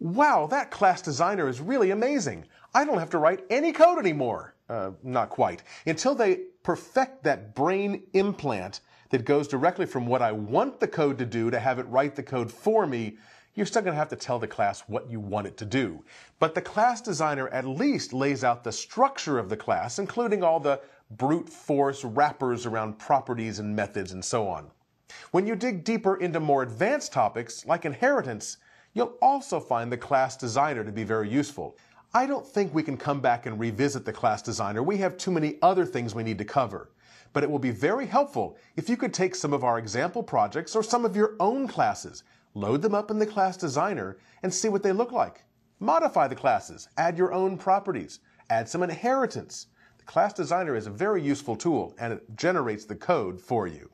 wow, that class designer is really amazing. I don't have to write any code anymore. Uh, not quite. Until they perfect that brain implant that goes directly from what I want the code to do to have it write the code for me, you're still going to have to tell the class what you want it to do. But the class designer at least lays out the structure of the class, including all the brute force wrappers around properties and methods and so on. When you dig deeper into more advanced topics, like inheritance, You'll also find the class designer to be very useful. I don't think we can come back and revisit the class designer. We have too many other things we need to cover. But it will be very helpful if you could take some of our example projects or some of your own classes, load them up in the class designer, and see what they look like. Modify the classes, add your own properties, add some inheritance. The class designer is a very useful tool and it generates the code for you.